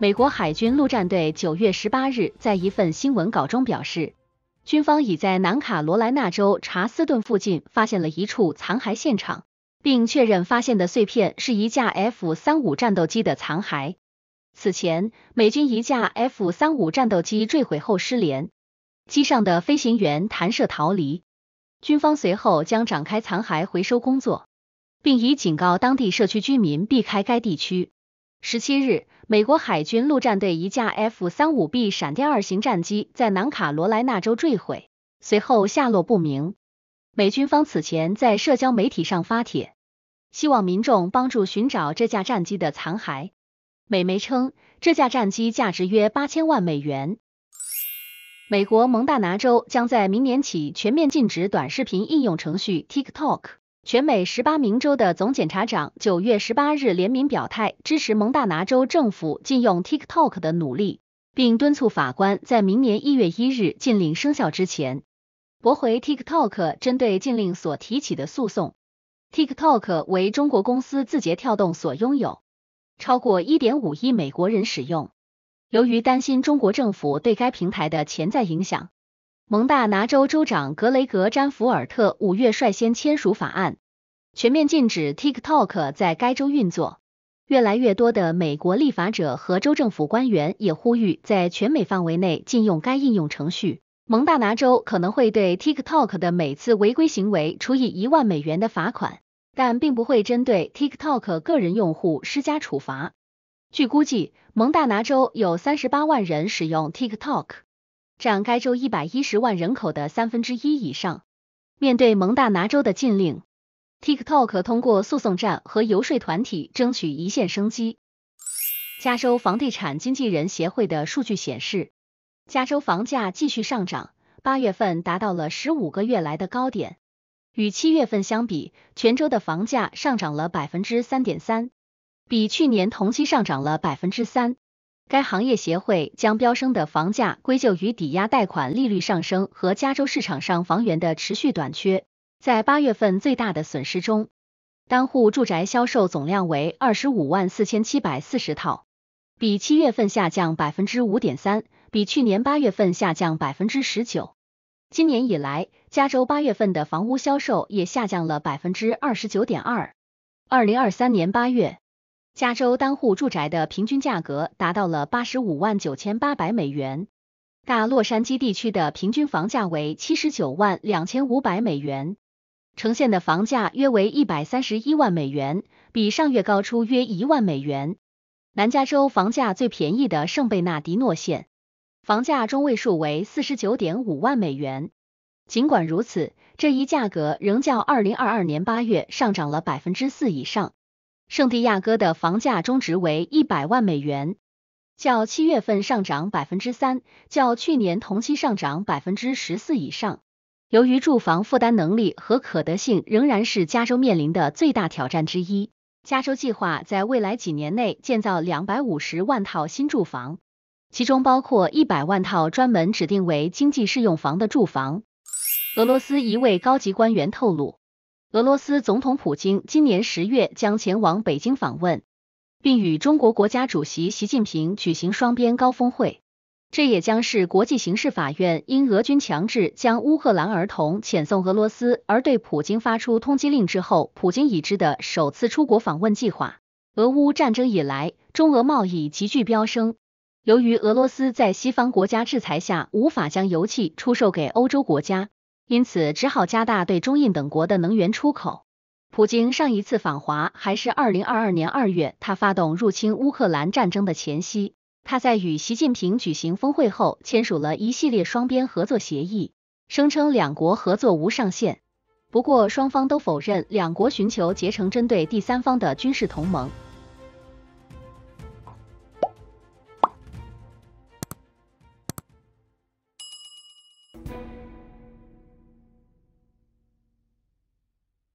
美国海军陆战队九月十八日在一份新闻稿中表示，军方已在南卡罗来纳州查斯顿附近发现了一处残骸现场，并确认发现的碎片是一架 F-35 战斗机的残骸。此前，美军一架 F-35 战斗机坠毁后失联，机上的飞行员弹射逃离。军方随后将展开残骸回收工作，并已警告当地社区居民避开该地区。十七日，美国海军陆战队一架 F-35B 闪电二型战机在南卡罗来纳州坠毁，随后下落不明。美军方此前在社交媒体上发帖，希望民众帮助寻找这架战机的残骸。美媒称，这架战机价值约八千万美元。美国蒙大拿州将在明年起全面禁止短视频应用程序 TikTok。全美十八名州的总检察长九月十八日联名表态，支持蒙大拿州政府禁用 TikTok 的努力，并敦促法官在明年一月一日禁令生效之前，驳回 TikTok 针对禁令所提起的诉讼。TikTok 为中国公司字节跳动所拥有，超过一点五亿美国人使用。由于担心中国政府对该平台的潜在影响。蒙大拿州州长格雷格·詹福尔特五月率先签署法案，全面禁止 TikTok 在该州运作。越来越多的美国立法者和州政府官员也呼吁在全美范围内禁用该应用程序。蒙大拿州可能会对 TikTok 的每次违规行为处以一万美元的罚款，但并不会针对 TikTok 个人用户施加处罚。据估计，蒙大拿州有三十八万人使用 TikTok。占该州一百一十万人口的三分之一以上。面对蒙大拿州的禁令，TikTok 通过诉讼战和游说团体争取一线生机。加州房地产经纪人协会的数据显示，加州房价继续上涨，八月份达到了十五个月来的高点。与七月份相比，全州的房价上涨了百分之三点三，比去年同期上涨了百分之三。该行业协会将飙升的房价归咎于抵押贷款利率上升和加州市场上房源的持续短缺。在八月份最大的损失中，单户住宅销售总量为二十五万四千七百四十套，比七月份下降百分之五点三，比去年八月份下降百分之十九。今年以来，加州八月份的房屋销售也下降了百分之二十九点二。二零二三年八月。加州单户住宅的平均价格达到了八十五万九千八百美元，大洛杉矶地区的平均房价为七十九万两千五百美元，呈现的房价约为一百三十一万美元，比上月高出约一万美元。南加州房价最便宜的圣贝纳迪诺县，房价中位数为四十九点五万美元。尽管如此，这一价格仍较二零二二年八月上涨了百分之四以上。圣地亚哥的房价中值为一百万美元，较七月份上涨百分之三，较去年同期上涨百分之十四以上。由于住房负担能力和可得性仍然是加州面临的最大挑战之一，加州计划在未来几年内建造两百五十万套新住房，其中包括一百万套专门指定为经济适用房的住房。俄罗斯一位高级官员透露。俄罗斯总统普京今年十月将前往北京访问，并与中国国家主席习近平举行双边高峰会。这也将是国际刑事法院因俄军强制将乌克兰儿童遣送俄罗斯而对普京发出通缉令之后，普京已知的首次出国访问计划。俄乌战争以来，中俄贸易急剧飙升。由于俄罗斯在西方国家制裁下无法将油气出售给欧洲国家。因此只好加大对中印等国的能源出口。普京上一次访华还是二零二二年二月，他发动入侵乌克兰战争的前夕，他在与习近平举行峰会后签署了一系列双边合作协议，声称两国合作无上限。不过，双方都否认两国寻求结成针对第三方的军事同盟。